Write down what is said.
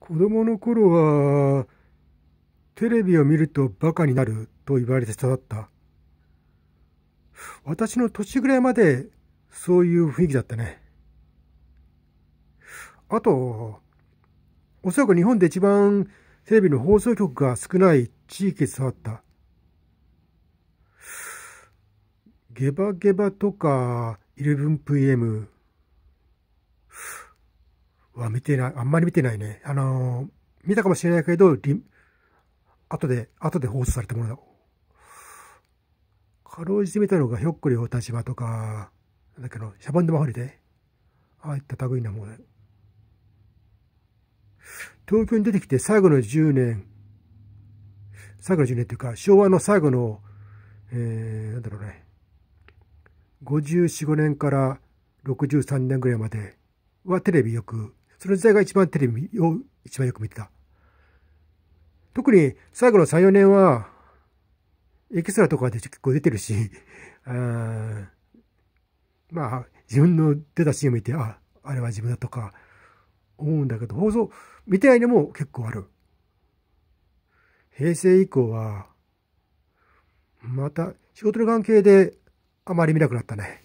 子供の頃は、テレビを見るとバカになると言われて育った。私の年ぐらいまでそういう雰囲気だったね。あと、おそらく日本で一番テレビの放送局が少ない地域で育った。ゲバゲバとか、11PM、は見てない、あんまり見てないね。あのー、見たかもしれないけど、リ後で、後で放送されたものだ。かろうじて見たのが、ひょっこりお立場とか、だけど、シャボン玉ホリで。ああいった類なもの、ね、東京に出てきて最後の10年、最後の10年っていうか、昭和の最後の、えー、なんだろうね、54、5年から63年ぐらいまではテレビよくその時代が一番テレビを一番よく見てた。特に最後の3、4年は、エキストラとかで結構出てるし、あまあ、自分の出たシーンを見て、あ、あれは自分だとか思うんだけど、放送、見てないのも結構ある。平成以降は、また仕事の関係であまり見なくなったね。